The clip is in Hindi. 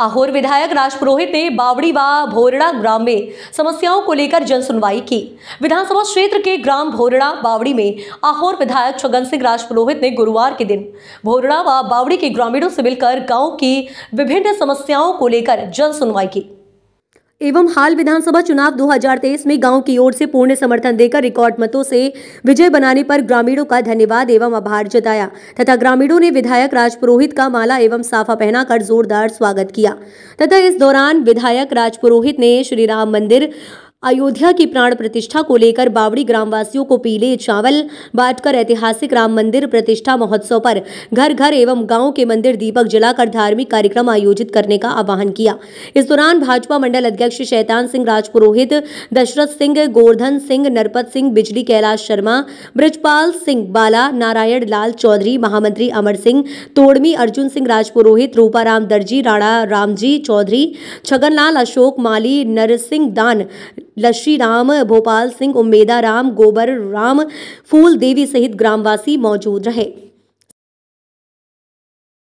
आहोर विधायक राजपुरोहित ने बावड़ी व भोरड़ा ग्राम में समस्याओं को लेकर जन सुनवाई की विधानसभा क्षेत्र के ग्राम भोरड़ा बावड़ी में आहोर विधायक छगन सिंह राजपुरोहित ने गुरुवार के दिन भोरड़ा व बावड़ी के ग्रामीणों से मिलकर गांव की विभिन्न समस्याओं को लेकर जन सुनवाई की एवं हाल विधानसभा चुनाव 2023 में गांव की ओर से पूर्ण समर्थन देकर रिकॉर्ड मतों से विजय बनाने पर ग्रामीणों का धन्यवाद एवं आभार जताया तथा ग्रामीणों ने विधायक राजपुरोहित का माला एवं साफा पहनाकर जोरदार स्वागत किया तथा इस दौरान विधायक राजपुरोहित ने श्री राम मंदिर अयोध्या की प्राण प्रतिष्ठा को लेकर बावड़ी ग्रामवासियों को पीले चावल बांटकर ऐतिहासिक राम मंदिर प्रतिष्ठा महोत्सव पर घर घर एवं गांव के मंदिर दीपक जलाकर धार्मिक कार्यक्रम आयोजित करने का आह्वान किया इस दौरान भाजपा मंडल अध्यक्ष शैतान सिंह राजपुरोहित दशरथ सिंह गोवर्धन सिंह नरपत सिंह बिजली कैलाश शर्मा ब्रजपाल सिंह बाला नारायण लाल चौधरी महामंत्री अमर सिंह तोड़मी अर्जुन सिंह राजपुरोहित रूपाराम दर्जी राणा रामजी चौधरी छगनलाल अशोक माली नरसिंह दान लश्री राम भोपाल सिंह उम्मेदा राम गोबर राम फूल देवी सहित ग्रामवासी मौजूद रहे